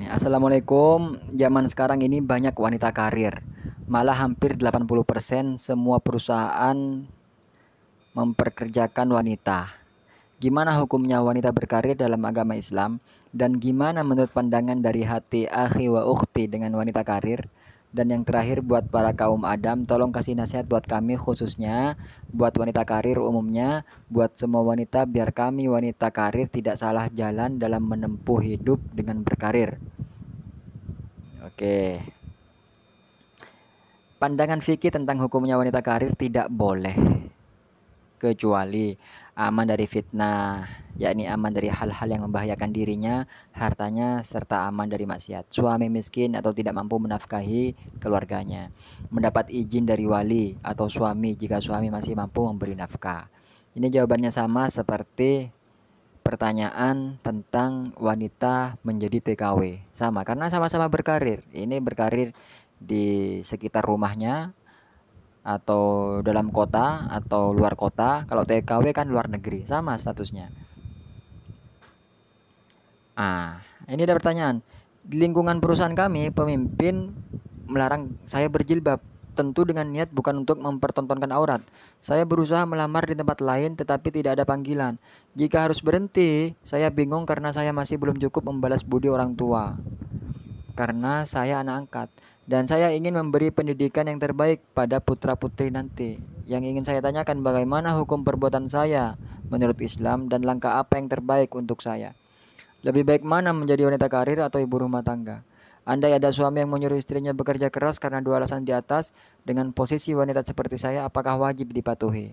Iya. Assalamualaikum. Zaman sekarang ini banyak wanita karir. Malah hampir 80% semua perusahaan memperkerjakan wanita. Gimana hukumnya wanita berkarir dalam agama Islam dan gimana menurut pandangan dari hati akhi wa ukhti dengan wanita karir? Dan yang terakhir buat para kaum Adam, tolong kasih nasihat buat kami khususnya, buat wanita karir umumnya, buat semua wanita biar kami wanita karir tidak salah jalan dalam menempuh hidup dengan berkarir. Oke. Pandangan fikih tentang hukumnya wanita karir tidak boleh kecuali aman dari fitnah, yakni aman dari hal-hal yang membahayakan dirinya, hartanya, serta aman dari maksiat. Suami miskin atau tidak mampu menafkahi keluarganya, mendapat izin dari wali atau suami jika suami masih mampu memberi nafkah. Ini jawabannya sama seperti pertanyaan tentang wanita menjadi TKW. Sama karena sama-sama berkarir. Ini berkarir di sekitar rumahnya atau dalam kota atau luar kota kalau TKW kan luar negeri sama statusnya ah ini ada pertanyaan di lingkungan perusahaan kami pemimpin melarang saya berjilbab tentu dengan niat bukan untuk mempertontonkan aurat. Saya berusaha melamar di tempat lain tetapi tidak ada panggilan. Jika harus berhenti, saya bingung karena saya masih belum cukup membalas budi orang tua. Karena saya anak angkat dan saya ingin memberi pendidikan yang terbaik pada putra-putri nanti. Yang ingin saya tanyakan bagaimana hukum perbuatan saya menurut Islam dan langkah apa yang terbaik untuk saya. Lebih baik mana menjadi wanita karir atau ibu rumah tangga? Andai ada suami yang menyuruh istrinya bekerja keras karena dua alasan di atas, dengan posisi wanita seperti saya, apakah wajib dipatuhi?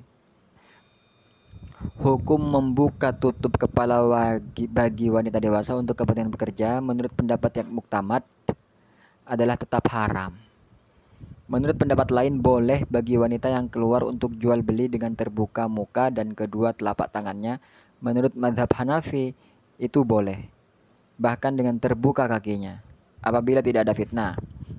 Hukum membuka tutup kepala bagi wanita dewasa untuk kepentingan bekerja menurut pendapat yang muktamad adalah tetap haram. Menurut pendapat lain, boleh bagi wanita yang keluar untuk jual beli dengan terbuka muka dan kedua telapak tangannya. Menurut madhab Hanafi, itu boleh, bahkan dengan terbuka kakinya, apabila tidak ada fitnah.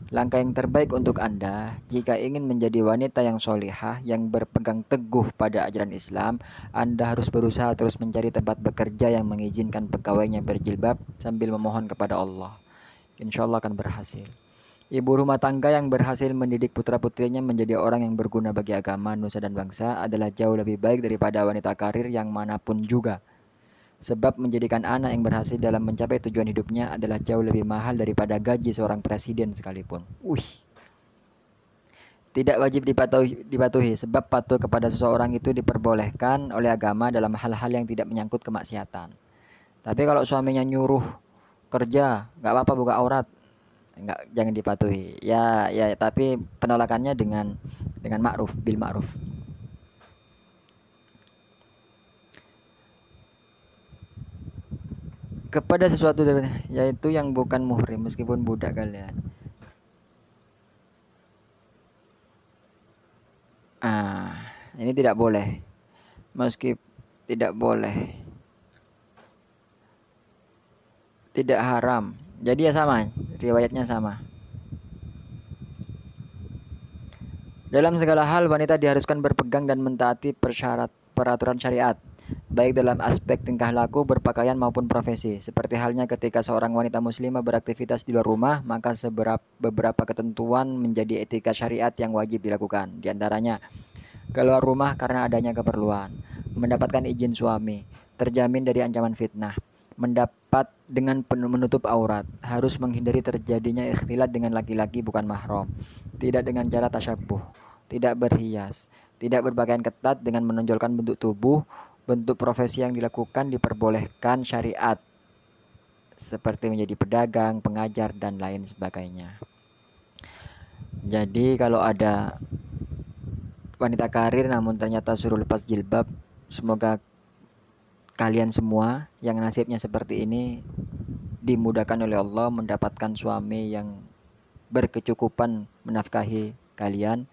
Langkah yang terbaik untuk Anda jika ingin menjadi wanita yang solihah yang berpegang teguh pada ajaran Islam, Anda harus berusaha terus mencari tempat bekerja yang mengizinkan pegawainya berjilbab sambil memohon kepada Allah insya Allah akan berhasil. Ibu rumah tangga yang berhasil mendidik putra-putrinya menjadi orang yang berguna bagi agama, nusa, dan bangsa adalah jauh lebih baik daripada wanita karir yang manapun juga. Sebab menjadikan anak yang berhasil dalam mencapai tujuan hidupnya adalah jauh lebih mahal daripada gaji seorang presiden sekalipun. Wih. Tidak wajib dipatuhi, dipatuhi sebab patuh kepada seseorang itu diperbolehkan oleh agama dalam hal-hal yang tidak menyangkut kemaksiatan. Tapi kalau suaminya nyuruh kerja nggak apa-apa buka aurat nggak jangan dipatuhi ya ya tapi penolakannya dengan dengan ma'ruf bil ma'ruf kepada sesuatu yaitu yang bukan muhrim meskipun budak kalian ah ini tidak boleh meski tidak boleh tidak haram. Jadi ya sama, riwayatnya sama. Dalam segala hal wanita diharuskan berpegang dan mentaati persyarat peraturan syariat baik dalam aspek tingkah laku, berpakaian maupun profesi. Seperti halnya ketika seorang wanita muslimah beraktivitas di luar rumah, maka seberap beberapa ketentuan menjadi etika syariat yang wajib dilakukan. Di antaranya, keluar rumah karena adanya keperluan, mendapatkan izin suami, terjamin dari ancaman fitnah, mendapat dengan menutup aurat harus menghindari terjadinya ikhtilat dengan laki-laki bukan mahram tidak dengan cara tasyabuh tidak berhias tidak berpakaian ketat dengan menonjolkan bentuk tubuh bentuk profesi yang dilakukan diperbolehkan syariat seperti menjadi pedagang pengajar dan lain sebagainya jadi kalau ada wanita karir namun ternyata suruh lepas jilbab semoga kalian semua yang nasibnya seperti ini dimudahkan oleh Allah mendapatkan suami yang berkecukupan menafkahi kalian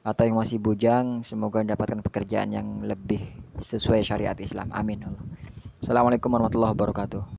atau yang masih bujang semoga mendapatkan pekerjaan yang lebih sesuai syariat Islam. Amin Assalamualaikum warahmatullahi wabarakatuh.